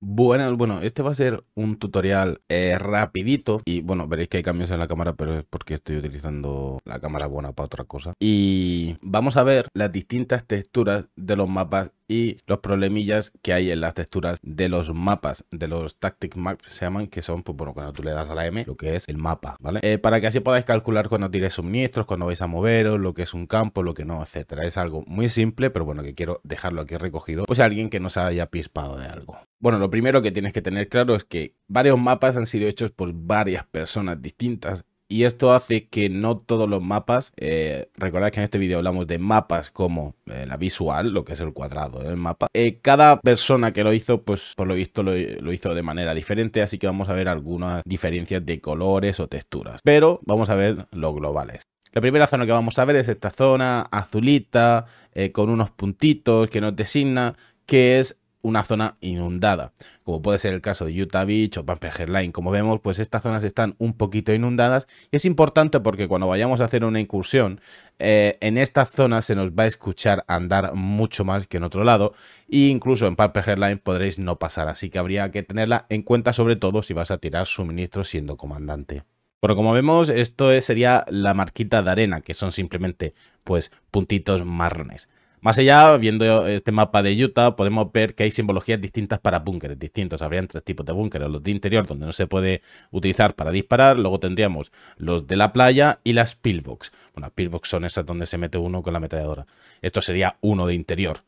Bueno, bueno, este va a ser un tutorial eh, rapidito y bueno, veréis que hay cambios en la cámara, pero es porque estoy utilizando la cámara buena para otra cosa. Y vamos a ver las distintas texturas de los mapas y los problemillas que hay en las texturas de los mapas, de los Tactic Maps se llaman, que son, pues bueno, cuando tú le das a la M, lo que es el mapa, ¿vale? Eh, para que así podáis calcular cuando tiréis suministros, cuando vais a moveros, lo que es un campo, lo que no, etcétera. Es algo muy simple, pero bueno, que quiero dejarlo aquí recogido, pues alguien que no se haya pispado de algo. Bueno, lo primero que tienes que tener claro es que varios mapas han sido hechos por varias personas distintas y esto hace que no todos los mapas, eh, recordad que en este vídeo hablamos de mapas como eh, la visual, lo que es el cuadrado del mapa, eh, cada persona que lo hizo, pues por lo visto lo, lo, hizo de manera diferente, así que vamos a ver algunas diferencias de colores o texturas, pero vamos a ver los globales. La primera zona que vamos a ver es esta zona azulita, con unos puntitos que nos designa, que es una zona inundada, como puede ser el caso de Utah Beach o Pamper Line. Como vemos, pues estas zonas están un poquito inundadas y es importante porque cuando vayamos a hacer una incursión, eh, en esta zona se nos va a escuchar andar mucho más que en otro lado e incluso en Pamper Line podréis no pasar, así que habría que tenerla en cuenta sobre todo si vas a tirar suministros siendo comandante. Bueno, como vemos, esto sería la marquita de arena, que son simplemente pues puntitos marrones. Más allá, viendo este mapa de Utah, podemos ver que hay simbologías distintas para búnkeres distintos. Habrían tres tipos de búnkeres. Los de interior, donde no se puede utilizar para disparar. Luego tendríamos los de la playa y las pillbox. Bueno, las pillbox son esas donde se mete uno con la metalladora. Esto sería uno de interior.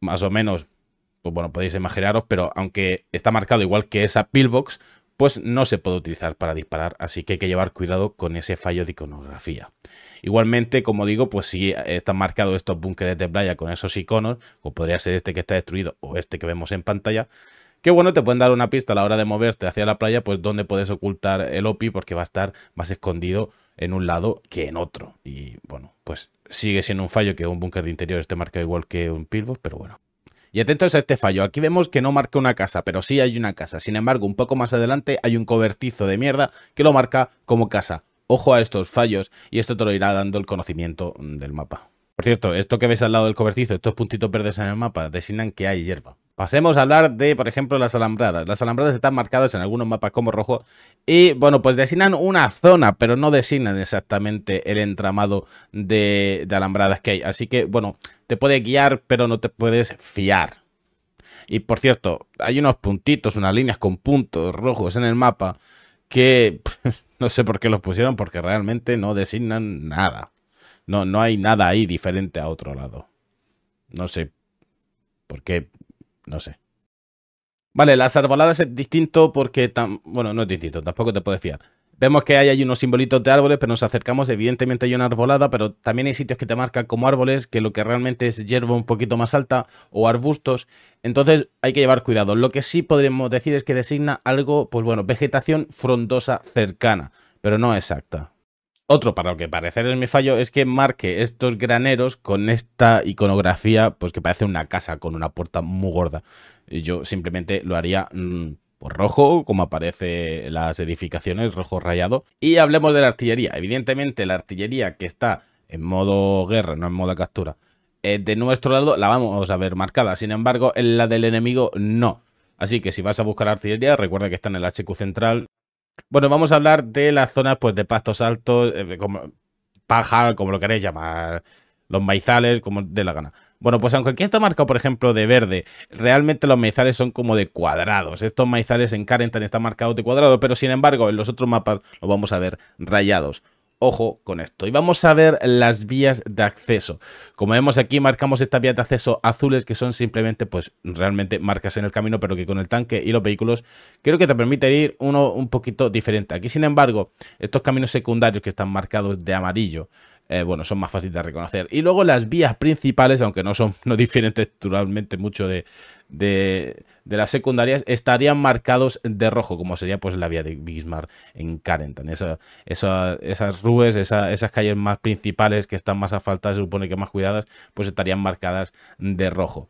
Más o menos, pues bueno, podéis imaginaros, pero aunque está marcado igual que esa pillbox, pues no se puede utilizar para disparar, así que hay que llevar cuidado con ese fallo de iconografía. Igualmente, como digo, pues si están marcados estos búnkeres de playa con esos iconos, o pues podría ser este que está destruido o este que vemos en pantalla, que bueno, te pueden dar una pista a la hora de moverte hacia la playa, pues dónde puedes ocultar el OPI porque va a estar más escondido en un lado que en otro. Y bueno, pues sigue siendo un fallo que un búnker de interior esté marcado igual que un pilbo, pero bueno. Y atentos a este fallo. Aquí vemos que no marca una casa, pero sí hay una casa. Sin embargo, un poco más adelante hay un cobertizo de mierda que lo marca como casa. Ojo a estos fallos y esto te lo irá dando el conocimiento del mapa. Por cierto, esto que ves al lado del cobertizo, estos puntitos verdes en el mapa, designan que hay hierba. Pasemos a hablar de, por ejemplo, las alambradas. Las alambradas están marcadas en algunos mapas como rojo y, bueno, pues designan una zona, pero no designan exactamente el entramado de, alambradas que hay. Así que, bueno, te puede guiar, pero no te puedes fiar. Y, por cierto, hay unos puntitos, unas líneas con puntos rojos en el mapa que no sé por qué los pusieron, porque realmente no designan nada. No, no hay nada ahí diferente a otro lado. No sé por qué no sé. Vale, las arboladas es distinto porque... Tan, bueno, no es distinto, tampoco te puedes fiar. Vemos que hay, hay unos simbolitos de árboles, pero nos acercamos. Evidentemente hay una arbolada, pero también hay sitios que te marcan como árboles, que lo que realmente es hierba un poquito más alta o arbustos. Entonces hay que llevar cuidado. Lo que sí podremos decir es que designa algo, pues bueno, vegetación frondosa cercana, pero no exacta. Otro, para lo que parecer es mi fallo, es que marque estos graneros con esta iconografía, pues que parece una casa con una puerta muy gorda. Yo simplemente lo haría mm, por pues rojo, como aparece las edificaciones, rojo rayado. Y hablemos de la artillería. Evidentemente, la artillería que está en modo guerra, no en modo captura, eh, de nuestro lado la vamos a ver marcada. Sin embargo, en la del enemigo no. Así que si vas a buscar artillería, recuerda que está en el HQ central, bueno, vamos a hablar de las zonas pues, de pastos altos, eh, como paja, como lo queréis llamar, los maizales, como de la gana. Bueno, pues aunque aquí está marcado, por ejemplo, de verde, realmente los maizales son como de cuadrados. Estos maizales en Carentan están marcados de cuadrado, pero sin embargo, en los otros mapas los vamos a ver rayados. Ojo con esto. Y vamos a ver las vías de acceso. Como vemos aquí, marcamos estas vías de acceso azules que son simplemente, pues realmente marcas en el camino, pero que con el tanque y los vehículos creo que te permite ir uno un poquito diferente. Aquí, sin embargo, estos caminos secundarios que están marcados de amarillo eh, bueno, son más fáciles de reconocer. Y luego las vías principales, aunque no son, no difieren texturalmente mucho de, las secundarias, estarían marcados de rojo, como sería pues la vía de Bismarck en Carentan. esas ruedas, esas calles más principales que están más asfaltadas, se supone que más cuidadas, pues estarían marcadas de rojo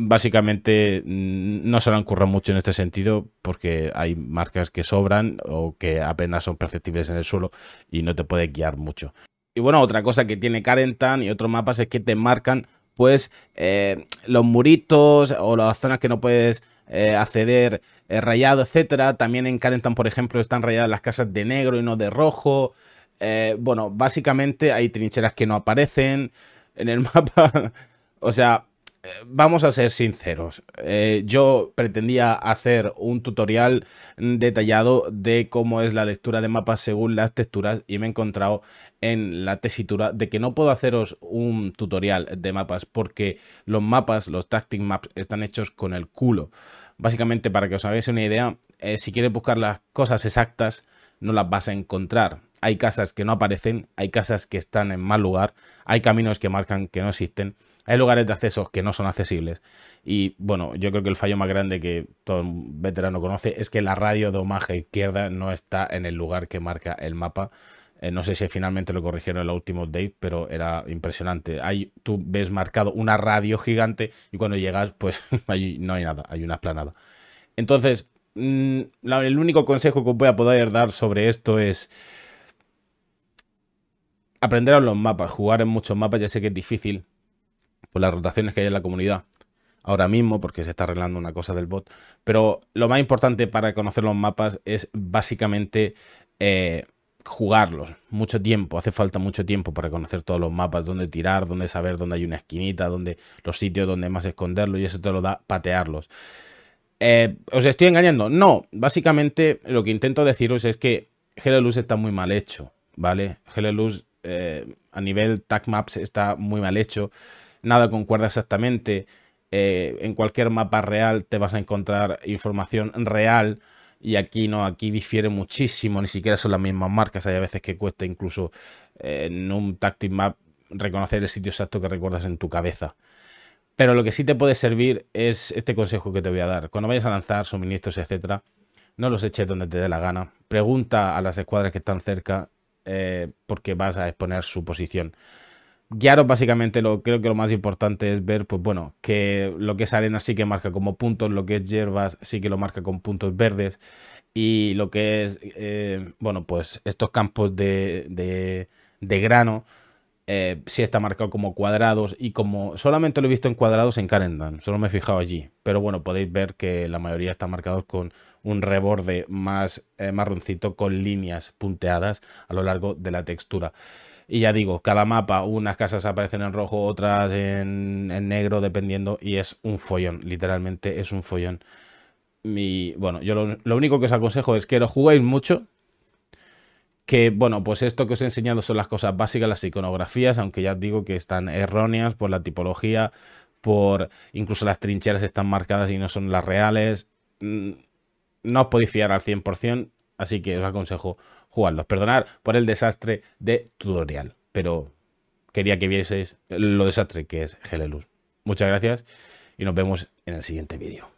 básicamente mm, no se lo han currado mucho en este sentido porque hay marcas que sobran o que apenas son perceptibles en el suelo y no te puede guiar mucho. Y bueno, otra cosa que tiene Carentan y otros mapas es que te marcan pues eh, los muritos o las zonas que no puedes eh, acceder eh, rayado, etcétera. También en Carentan, por ejemplo, están rayadas las casas de negro y no de rojo. bueno, básicamente hay trincheras que no aparecen en el mapa. o sea, vamos a ser sinceros. Eh, yo pretendía hacer un tutorial detallado de cómo es la lectura de mapas según las texturas y me he encontrado en la tesitura de que no puedo haceros un tutorial de mapas porque los mapas, los tactic maps, están hechos con el culo. Básicamente, para que os hagáis una idea, eh, si quieres buscar las cosas exactas, no las vas a encontrar. Hay casas que no aparecen, hay casas que están en mal lugar, hay caminos que marcan que no existen hay lugares de acceso que no son accesibles. Y bueno, yo creo que el fallo más grande que todo veterano conoce es que la radio de homaje izquierda no está en el lugar que marca el mapa. Eh, no sé si finalmente lo corrigieron en el último update, pero era impresionante. Ahí tú ves marcado una radio gigante y cuando llegas, pues ahí no hay nada, hay una esplanada. Entonces, mm, el único consejo que voy a poder dar sobre esto es aprender a los mapas, jugar en muchos mapas, ya sé que es difícil, las rotaciones que hay en la comunidad ahora mismo, porque se está arreglando una cosa del bot. Pero lo más importante para conocer los mapas es básicamente eh, jugarlos. Mucho tiempo, hace falta mucho tiempo para conocer todos los mapas, dónde tirar, dónde saber dónde hay una esquinita, dónde los sitios donde más esconderlo y eso te lo da patearlos. Eh, ¿Os estoy engañando? No, básicamente lo que intento deciros es que luz está muy mal hecho, ¿vale? Heleluz eh, a nivel tag maps está muy mal hecho nada concuerda exactamente. Eh, en cualquier mapa real te vas a encontrar información real y aquí no, aquí difiere muchísimo, ni siquiera son las mismas marcas, hay a veces que cuesta incluso eh, en un tactic map reconocer el sitio exacto que recuerdas en tu cabeza. Pero lo que sí te puede servir es este consejo que te voy a dar. Cuando vayas a lanzar suministros, etcétera, no los eches donde te dé la gana. Pregunta a las escuadras que están cerca eh, porque vas a exponer su posición. Claro, básicamente lo, creo que lo más importante es ver, pues bueno, que lo que es arena sí que marca como puntos, lo que es hierbas sí que lo marca con puntos verdes y lo que es, eh, bueno, pues estos campos de, de, grano eh, sí está marcado como cuadrados y como solamente lo he visto en cuadrados en Carendan, solo me he fijado allí, pero bueno, podéis ver que la mayoría está marcados con un reborde más eh, marroncito con líneas punteadas a lo largo de la textura. Y ya digo, cada mapa, unas casas aparecen en rojo, otras en, negro, dependiendo, y es un follón, literalmente es un follón. Y bueno, yo lo, lo único que os aconsejo es que lo juguéis mucho, que bueno, pues esto que os he enseñado son las cosas básicas, las iconografías, aunque ya os digo que están erróneas por la tipología, por incluso las trincheras están marcadas y no son las reales. Mm, no os podéis fiar al 100%, Así que os aconsejo jugarlos. Perdonad por el desastre de tutorial, pero quería que vieseis lo desastre que es Helelus. Muchas gracias y nos vemos en el siguiente vídeo.